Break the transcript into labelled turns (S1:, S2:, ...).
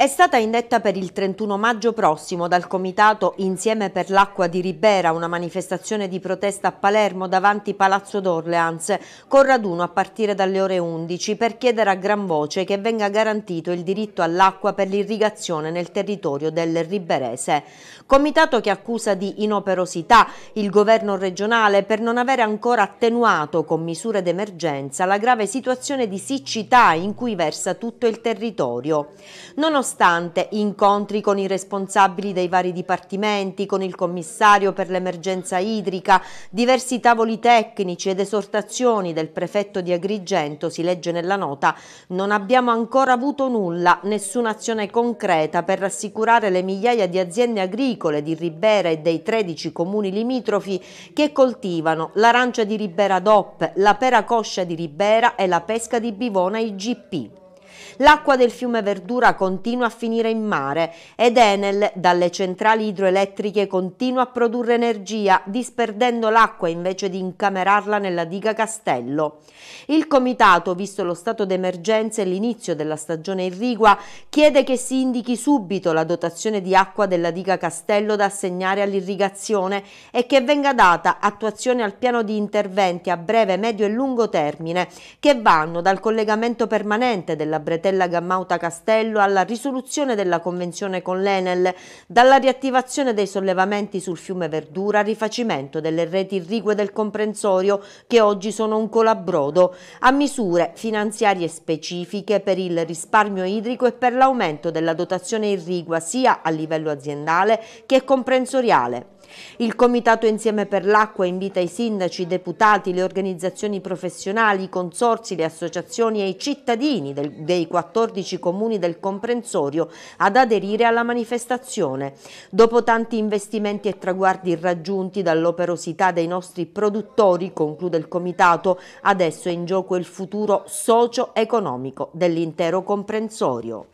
S1: È stata indetta per il 31 maggio prossimo dal Comitato Insieme per l'Acqua di Ribera una manifestazione di protesta a Palermo davanti Palazzo d'Orleans con raduno a partire dalle ore 11 per chiedere a gran voce che venga garantito il diritto all'acqua per l'irrigazione nel territorio del Riberese. Comitato che accusa di inoperosità il governo regionale per non avere ancora attenuato con misure d'emergenza la grave situazione di siccità in cui versa tutto il territorio. Nonostante nonostante incontri con i responsabili dei vari dipartimenti, con il commissario per l'emergenza idrica, diversi tavoli tecnici ed esortazioni del prefetto di Agrigento, si legge nella nota, non abbiamo ancora avuto nulla, nessuna azione concreta per rassicurare le migliaia di aziende agricole di Ribera e dei 13 comuni limitrofi che coltivano l'arancia di Ribera DOP, la pera coscia di Ribera e la pesca di Bivona IGP. L'acqua del fiume Verdura continua a finire in mare ed Enel dalle centrali idroelettriche continua a produrre energia disperdendo l'acqua invece di incamerarla nella diga Castello. Il comitato, visto lo stato d'emergenza e l'inizio della stagione irrigua, chiede che si indichi subito la dotazione di acqua della diga Castello da assegnare all'irrigazione e che venga data attuazione al piano di interventi a breve, medio e lungo termine che vanno dal collegamento permanente della Bretella Gammauta Castello alla risoluzione della convenzione con l'Enel, dalla riattivazione dei sollevamenti sul fiume Verdura al rifacimento delle reti irrigue del comprensorio che oggi sono un colabrodo, a misure finanziarie specifiche per il risparmio idrico e per l'aumento della dotazione irrigua sia a livello aziendale che comprensoriale. Il Comitato Insieme per l'Acqua invita i sindaci, i deputati, le organizzazioni professionali, i consorsi, le associazioni e i cittadini del, dei 14 comuni del comprensorio ad aderire alla manifestazione. Dopo tanti investimenti e traguardi raggiunti dall'operosità dei nostri produttori, conclude il Comitato, adesso è in gioco il futuro socio-economico dell'intero comprensorio.